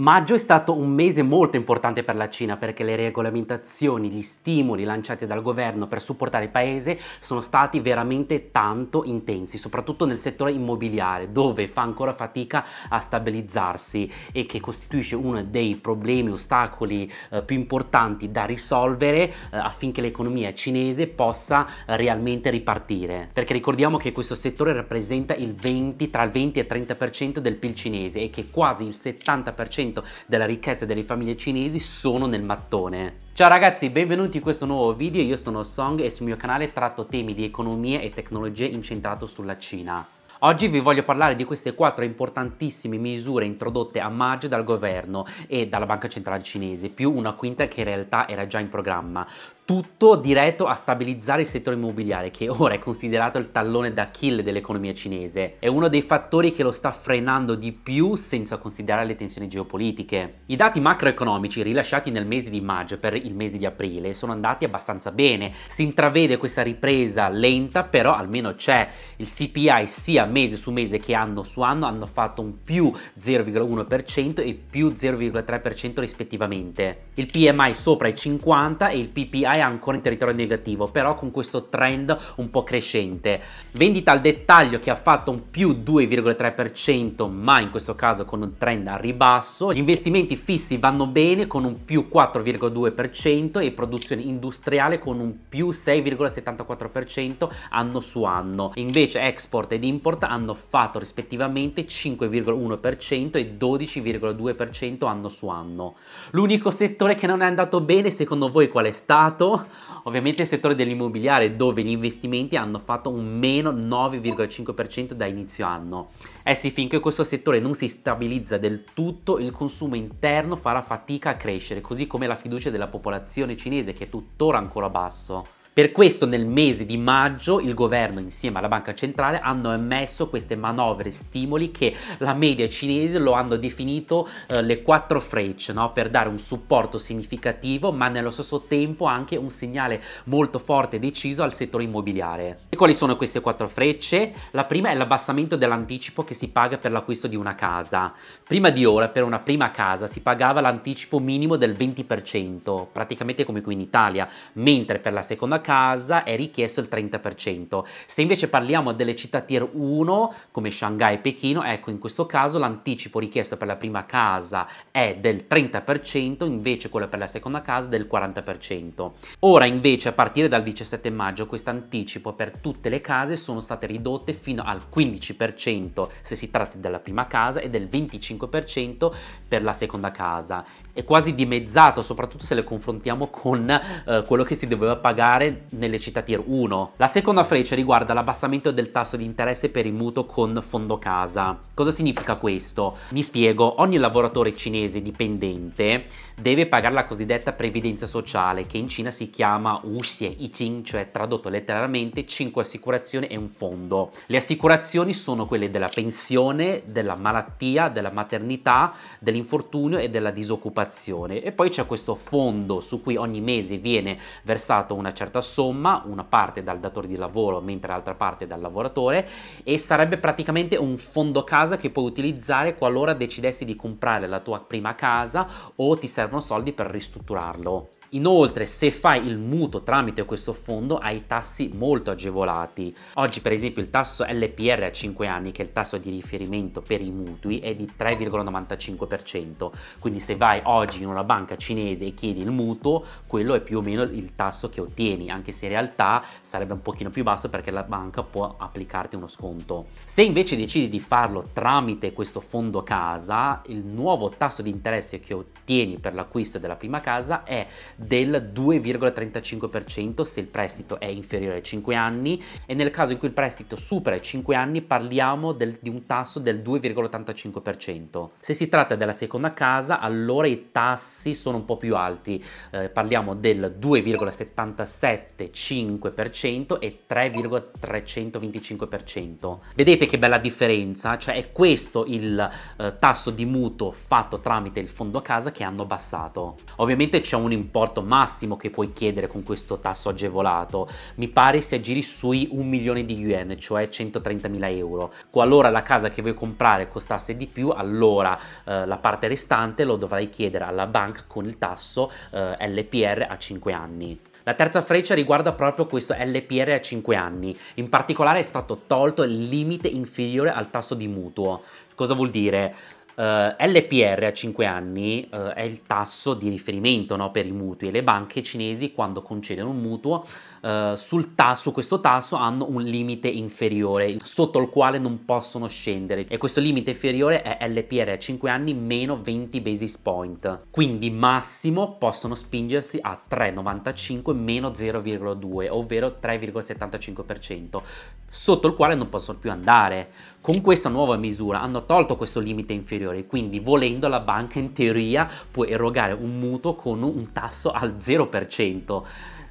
Maggio è stato un mese molto importante per la Cina perché le regolamentazioni, gli stimoli lanciati dal governo per supportare il paese sono stati veramente tanto intensi, soprattutto nel settore immobiliare dove fa ancora fatica a stabilizzarsi e che costituisce uno dei problemi, ostacoli eh, più importanti da risolvere eh, affinché l'economia cinese possa eh, realmente ripartire. Perché ricordiamo che questo settore rappresenta il 20, tra il 20 e il 30% del PIL cinese e che quasi il 70% 10% della ricchezza delle famiglie cinesi sono nel mattone. Ciao ragazzi, benvenuti in questo nuovo video, io sono Song e sul mio canale tratto temi di economia e tecnologia incentrato sulla Cina. Oggi vi voglio parlare di queste quattro importantissime misure introdotte a maggio dal governo e dalla Banca Centrale Cinese, più una quinta che in realtà era già in programma tutto diretto a stabilizzare il settore immobiliare che ora è considerato il tallone d'Achille dell'economia cinese. È uno dei fattori che lo sta frenando di più senza considerare le tensioni geopolitiche. I dati macroeconomici rilasciati nel mese di maggio per il mese di aprile sono andati abbastanza bene. Si intravede questa ripresa lenta, però almeno c'è il CPI sia mese su mese che anno su anno hanno fatto un più 0,1% e più 0,3% rispettivamente. Il PMI sopra i 50 e il PPI è ancora in territorio negativo, però con questo trend un po' crescente. Vendita al dettaglio che ha fatto un più 2,3%, ma in questo caso con un trend a ribasso. Gli investimenti fissi vanno bene con un più 4,2% e produzione industriale con un più 6,74% anno su anno. Invece export ed import hanno fatto rispettivamente 5,1% e 12,2% anno su anno. L'unico settore che non è andato bene secondo voi qual è stato? toccato ovviamente il settore dell'immobiliare dove gli investimenti hanno fatto un meno 9,5% da inizio anno. Eh sì, finché questo settore non si stabilizza del tutto, il consumo interno farà fatica a crescere, così come la fiducia della popolazione cinese che è tuttora ancora basso. Per questo nel mese di maggio il governo insieme alla banca centrale hanno emesso queste manovre stimoli che la media cinese lo hanno definito eh, le quattro frecce no? per dare un supporto significativo ma nello stesso tempo anche un segnale molto forte e deciso al settore immobiliare. E quali sono queste quattro frecce? La prima è l'abbassamento dell'anticipo che si paga per l'acquisto di una casa. Prima di ora per una prima casa si pagava l'anticipo minimo del 20%, praticamente come qui in Italia, mentre per la seconda casa è richiesto il 30%. Se invece parliamo delle città tier 1 come Shanghai e Pechino, ecco in questo caso l'anticipo richiesto per la prima casa è del 30%, invece quello per la seconda casa del 40%. Ora invece a partire dal 17 maggio questo anticipo per tutte le case sono state ridotte fino al 15% se si tratta della prima casa e del 25% per la seconda casa è quasi dimezzato, soprattutto se le confrontiamo con eh, quello che si doveva pagare nelle città tier 1. La seconda freccia riguarda l'abbassamento del tasso di interesse per il mutuo con fondo casa. Cosa significa questo? Mi spiego, ogni lavoratore cinese dipendente deve pagare la cosiddetta previdenza sociale che in Cina si chiama Wuxie Yiqing, cioè tradotto letteralmente 5 assicurazioni e un fondo. Le assicurazioni sono quelle della pensione, della malattia, della maternità, dell'infortunio e della disoccupazione disoccupazione e poi c'è questo fondo su cui ogni mese viene versato una certa somma, una parte dal datore di lavoro mentre l'altra parte dal lavoratore e sarebbe praticamente un fondo casa che puoi utilizzare qualora decidessi di comprare la tua prima casa o ti servono soldi per ristrutturarlo. Inoltre se fai il mutuo tramite questo fondo hai tassi molto agevolati. Oggi per esempio il tasso LPR a 5 anni che è il tasso di riferimento per i mutui è di 3,95%, quindi se vai oggi in una banca cinese e chiedi il mutuo quello è più o meno il tasso che ottieni, anche se in realtà sarebbe un pochino più basso perché la banca può applicarti uno sconto. Se invece decidi di farlo tramite questo fondo casa, il nuovo tasso di interesse che ottieni per l'acquisto della prima casa è del 2,35% se il prestito è inferiore ai 5 anni e nel caso in cui il prestito supera i 5 anni parliamo del, di un tasso del 2,85%. Se si tratta della seconda casa allora i tassi sono un po' più alti, eh, parliamo del 2,775% e 3,325%. Vedete che bella differenza, cioè è questo il eh, tasso di mutuo fatto tramite il fondo a casa che hanno abbassato. Ovviamente c'è un importo l'importo massimo che puoi chiedere con questo tasso agevolato mi pare si aggiri sui 1 milione di yuan, cioè 130 mila euro. Qualora la casa che vuoi comprare costasse di più, allora eh, la parte restante lo dovrai chiedere alla banca con il tasso eh, LPR a 5 anni. La terza freccia riguarda proprio questo LPR a 5 anni, in particolare è stato tolto il limite inferiore al tasso di mutuo. Cosa vuol dire? Uh, eh, LPR a 5 anni uh, è il tasso di riferimento no, per i mutui e le banche cinesi quando concedono un mutuo uh, sul tasso, su questo tasso hanno un limite inferiore sotto il quale non possono scendere e questo limite inferiore è LPR a 5 anni meno 20 basis point quindi massimo possono spingersi a 3,95 meno 0,2 ovvero 3,75% sotto il quale non possono più andare con questa nuova misura hanno tolto questo limite inferiore, quindi volendo la banca in teoria può erogare un mutuo con un tasso al 0%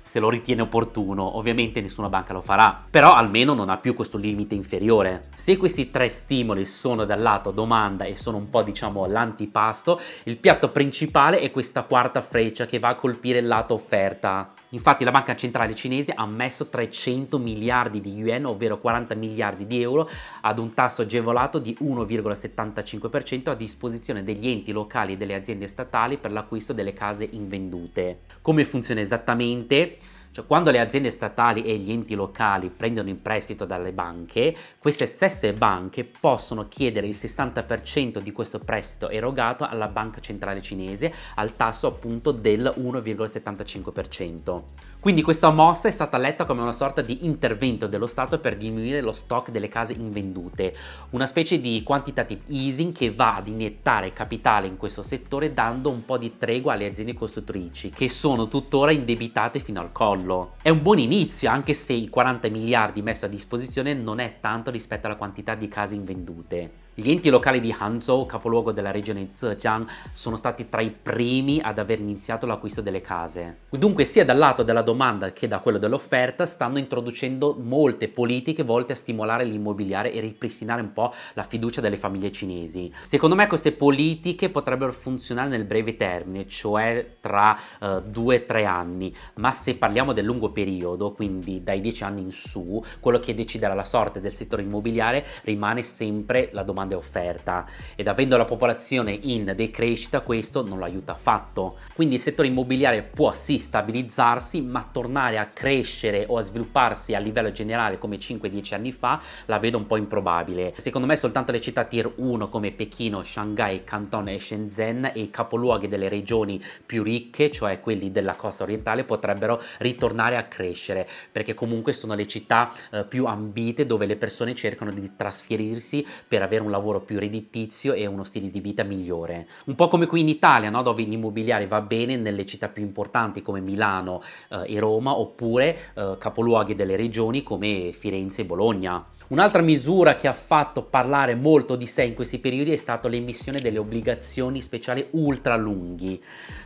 se lo ritiene opportuno, ovviamente nessuna banca lo farà, però almeno non ha più questo limite inferiore. Se questi tre stimoli sono dal lato domanda e sono un po' diciamo l'antipasto, il piatto principale è questa quarta freccia che va a colpire il lato offerta. Infatti la banca centrale cinese ha messo 300 miliardi di yuan, ovvero 40 miliardi di euro, ad un tasso agevolato di 1,75% a disposizione degli enti locali e delle aziende statali per l'acquisto delle case invendute. Come funziona esattamente? Cioè, quando le aziende statali e gli enti locali prendono in prestito dalle banche, queste stesse banche possono chiedere il 60% di questo prestito erogato alla banca centrale cinese al tasso appunto del 1,75%. Quindi questa mossa è stata letta come una sorta di intervento dello Stato per diminuire lo stock delle case invendute, una specie di quantitative easing che va ad iniettare capitale in questo settore dando un po' di tregua alle aziende costruttrici che sono tuttora indebitate fino al collo crollo. È un buon inizio, anche se i 40 miliardi messi a disposizione non è tanto rispetto alla quantità di case invendute. Gli enti locali di Hanzhou, capoluogo della regione Zhejiang, sono stati tra i primi ad aver iniziato l'acquisto delle case. Dunque sia dal lato della domanda che da quello dell'offerta stanno introducendo molte politiche volte a stimolare l'immobiliare e ripristinare un po' la fiducia delle famiglie cinesi. Secondo me queste politiche potrebbero funzionare nel breve termine, cioè tra eh, due o tre anni, ma se parliamo del lungo periodo, quindi dai 10 anni in su, quello che deciderà la sorte del settore immobiliare rimane sempre la domanda domanda e offerta ed avendo la popolazione in decrescita questo non lo aiuta affatto. Quindi il settore immobiliare può sì stabilizzarsi ma tornare a crescere o a svilupparsi a livello generale come 5-10 anni fa la vedo un po' improbabile. Secondo me soltanto le città tier 1 come Pechino, Shanghai, Canton e Shenzhen e i capoluoghi delle regioni più ricche, cioè quelli della costa orientale, potrebbero ritornare a crescere perché comunque sono le città eh, più ambite dove le persone cercano di trasferirsi per avere un lavoro lavoro più redditizio e uno stile di vita migliore. Un po' come qui in Italia, no? dove l'immobiliare va bene nelle città più importanti come Milano eh, e Roma oppure eh, capoluoghi delle regioni come Firenze e Bologna. Un'altra misura che ha fatto parlare molto di sé in questi periodi è stata l'emissione delle obbligazioni speciali ultra lunghi.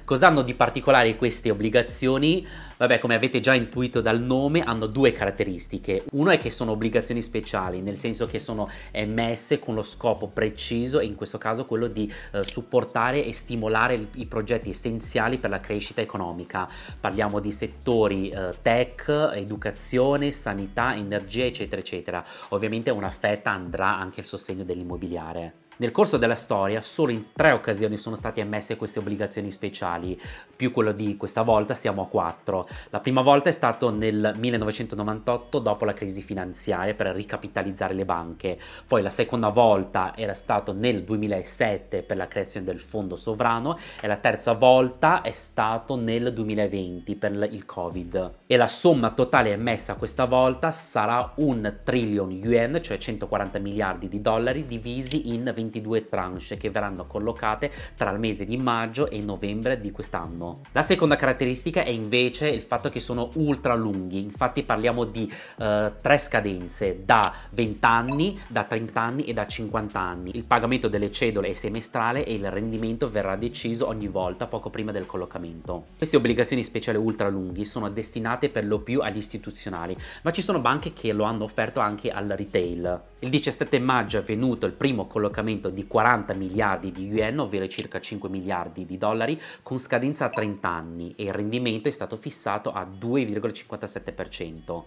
Cos'hanno di particolare queste obbligazioni? Vabbè, come avete già intuito dal nome, hanno due caratteristiche. Uno è che sono obbligazioni speciali, nel senso che sono emesse con lo scopo preciso e in questo caso quello di eh, supportare e stimolare i progetti essenziali per la crescita economica. Parliamo di settori eh, tech, educazione, sanità, energia, eccetera, eccetera Ovviamente una fetta andrà anche il sostegno dell'immobiliare nel corso della storia solo in tre occasioni sono state emesse queste obbligazioni speciali, più quello di questa volta siamo a quattro. La prima volta è stato nel 1998 dopo la crisi finanziaria per ricapitalizzare le banche, poi la seconda volta era stato nel 2007 per la creazione del fondo sovrano e la terza volta è stato nel 2020 per il Covid. E la somma totale emessa questa volta sarà un trillion yuan, cioè 140 miliardi di dollari divisi in 20 22 tranche che verranno collocate tra il mese di maggio e novembre di quest'anno. La seconda caratteristica è invece il fatto che sono ultra lunghi, infatti parliamo di eh, tre scadenze da 20 anni, da 30 anni e da 50 anni. Il pagamento delle cedole è semestrale e il rendimento verrà deciso ogni volta poco prima del collocamento. Queste obbligazioni speciali ultra lunghi sono destinate per lo più agli istituzionali, ma ci sono banche che lo hanno offerto anche al retail. Il 17 maggio è avvenuto il primo collocamento finanziamento di 40 miliardi di yuan, ovvero circa 5 miliardi di dollari, con scadenza a 30 anni e il rendimento è stato fissato a 2,57%.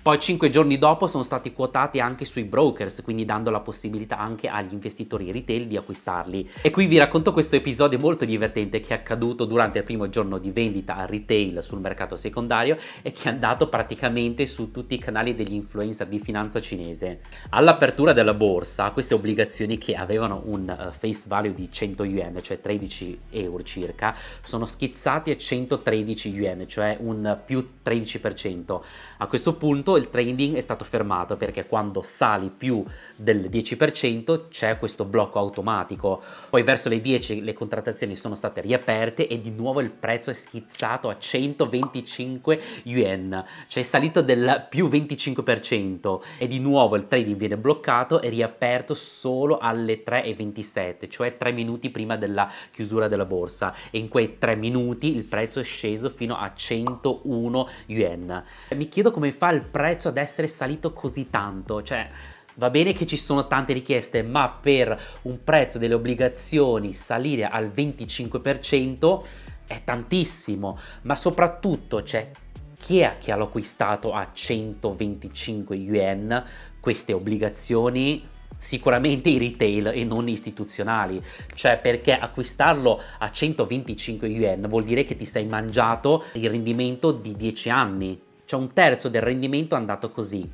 Poi 5 giorni dopo sono stati quotati anche sui brokers, quindi dando la possibilità anche agli investitori retail di acquistarli. E qui vi racconto questo episodio molto divertente che è accaduto durante il primo giorno di vendita al retail sul mercato secondario e che è andato praticamente su tutti i canali degli influencer di finanza cinese. All'apertura della borsa queste obbligazioni che avevano un eh, face value di 100 yuan, cioè 13 euro circa, sono schizzati a 113 yuan, cioè un più 13%. A questo punto il trading è stato fermato perché quando sali più del 10% c'è questo blocco automatico. Poi verso le 10 le contrattazioni sono state riaperte e di nuovo il prezzo è schizzato a 125 yuan, cioè è salito del più 25% e di nuovo il trading viene bloccato e riaperto solo alle le 3,27, cioè 3 minuti prima della chiusura della borsa e in quei 3 minuti il prezzo è sceso fino a 101 yuan. Mi chiedo come fa il prezzo ad essere salito così tanto, cioè Va bene che ci sono tante richieste, ma per un prezzo delle obbligazioni salire al 25% è tantissimo, ma soprattutto c'è chi è che l'ha acquistato a 125 yuan queste obbligazioni sicuramente i retail e non istituzionali, cioè perché acquistarlo a 125 yen vuol dire che ti sei mangiato il rendimento di 10 anni, cioè un terzo del rendimento è andato così,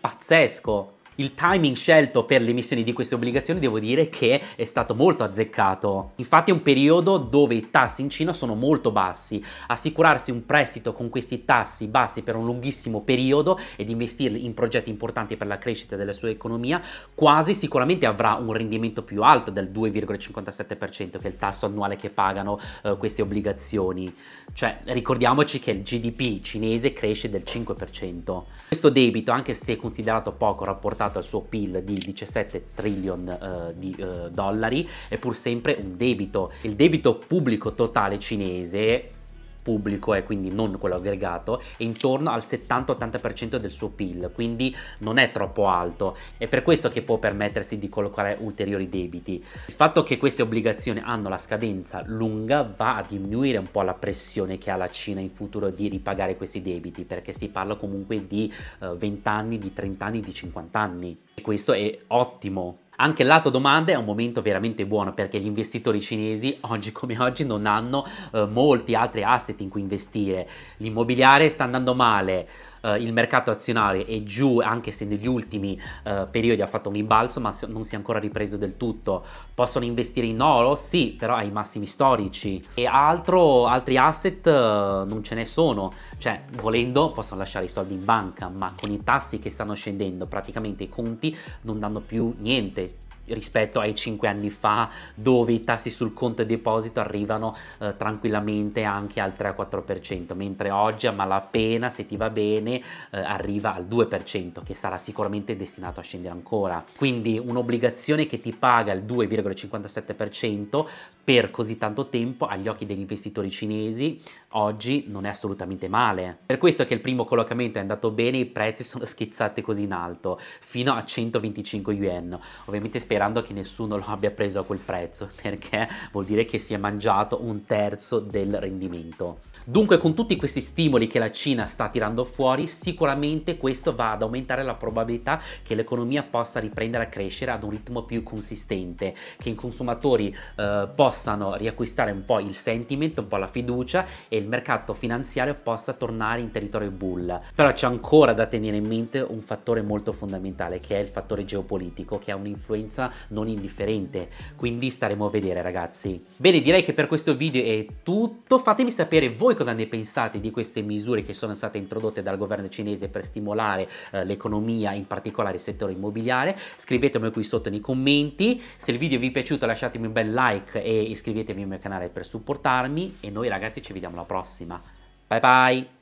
pazzesco il timing scelto per l'emissione di queste obbligazioni devo dire che è stato molto azzeccato. Infatti è un periodo dove i tassi in Cina sono molto bassi. Assicurarsi un prestito con questi tassi bassi per un lunghissimo periodo ed investirli in progetti importanti per la crescita della sua economia quasi sicuramente avrà un rendimento più alto del 2,57% che è il tasso annuale che pagano eh, queste obbligazioni. Cioè ricordiamoci che il GDP cinese cresce del 5%. Questo debito anche se considerato poco rapportato portato al suo PIL di 17 trillion eh, di eh, dollari, è pur sempre un debito. Il debito pubblico totale cinese pubblico e eh, quindi non quello aggregato è intorno al 70-80% del suo PIL, quindi non è troppo alto. È per questo che può permettersi di collocare ulteriori debiti. Il fatto che queste obbligazioni hanno la scadenza lunga va a diminuire un po' la pressione che ha la Cina in futuro di ripagare questi debiti, perché si parla comunque di 20 eh, anni, di 30 anni, di 50 anni. E questo è ottimo anche il lato domanda è un momento veramente buono perché gli investitori cinesi oggi come oggi non hanno eh, molti altri asset in cui investire. L'immobiliare sta andando male eh, il mercato azionario è giù anche se negli ultimi eh, periodi ha fatto un rimbalzo ma non si è ancora ripreso del tutto possono investire in oro sì però ai massimi storici e altro, altri asset eh, non ce ne sono cioè volendo possono lasciare i soldi in banca ma con i tassi che stanno scendendo praticamente i conti non danno più niente rispetto ai 5 anni fa dove i tassi sul conto deposito arrivano eh, tranquillamente anche al 3-4%, mentre oggi a malapena, se ti va bene, eh, arriva al 2%, che sarà sicuramente destinato a scendere ancora. Quindi un'obbligazione che ti paga il 2,57% per così tanto tempo agli occhi degli investitori cinesi oggi non è assolutamente male. Per questo che il primo collocamento è andato bene, i prezzi sono schizzati così in alto, fino a 125 yuan, ovviamente sperando che nessuno lo abbia preso a quel prezzo, perché vuol dire che si è mangiato un terzo del rendimento. Dunque con tutti questi stimoli che la Cina sta tirando fuori, sicuramente questo va ad aumentare la probabilità che l'economia possa riprendere a crescere ad un ritmo più consistente, che i consumatori eh, possano possano riacquistare un po' il sentimento, un po' la fiducia e il mercato finanziario possa tornare in territorio bull. Però c'è ancora da tenere in mente un fattore molto fondamentale che è il fattore geopolitico che ha un'influenza non indifferente, quindi staremo a vedere ragazzi. Bene, direi che per questo video è tutto, fatemi sapere voi cosa ne pensate di queste misure che sono state introdotte dal governo cinese per stimolare eh, l'economia, in particolare il settore immobiliare, scrivetemi qui sotto nei commenti, se il video vi è piaciuto lasciatemi un bel like e iscrivetevi al mio canale per supportarmi e noi ragazzi ci vediamo alla prossima. Bye bye!